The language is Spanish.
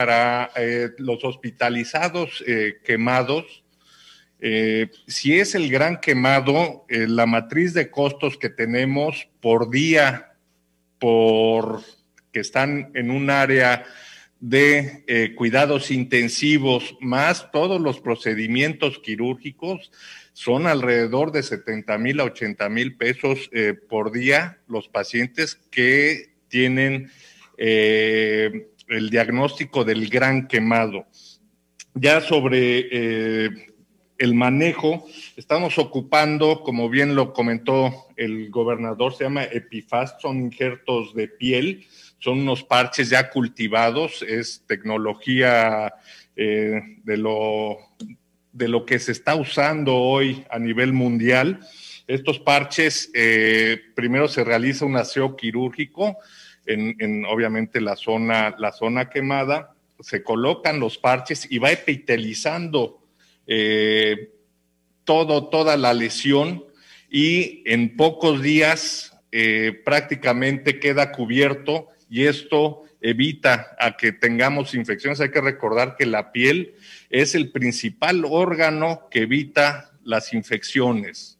para eh, los hospitalizados eh, quemados, eh, si es el gran quemado, la matriz de costos que tenemos por día, por que están en un área de cuidados intensivos, más todos los procedimientos quirúrgicos, son alrededor de 70 mil a 80 mil pesos por día los pacientes que tienen el diagnóstico del gran quemado. Ya sobre eh, el manejo, estamos ocupando, como bien lo comentó el gobernador, se llama Epifast, son injertos de piel, son unos parches ya cultivados, es tecnología eh, de, lo, de lo que se está usando hoy a nivel mundial estos parches, eh, primero se realiza un aseo quirúrgico en, obviamente la zona, la zona quemada, se colocan los parches y va epitelizando eh, todo, toda la lesión y en pocos días eh, prácticamente queda cubierto y esto evita a que tengamos infecciones. Hay que recordar que la piel es el principal órgano que evita las infecciones.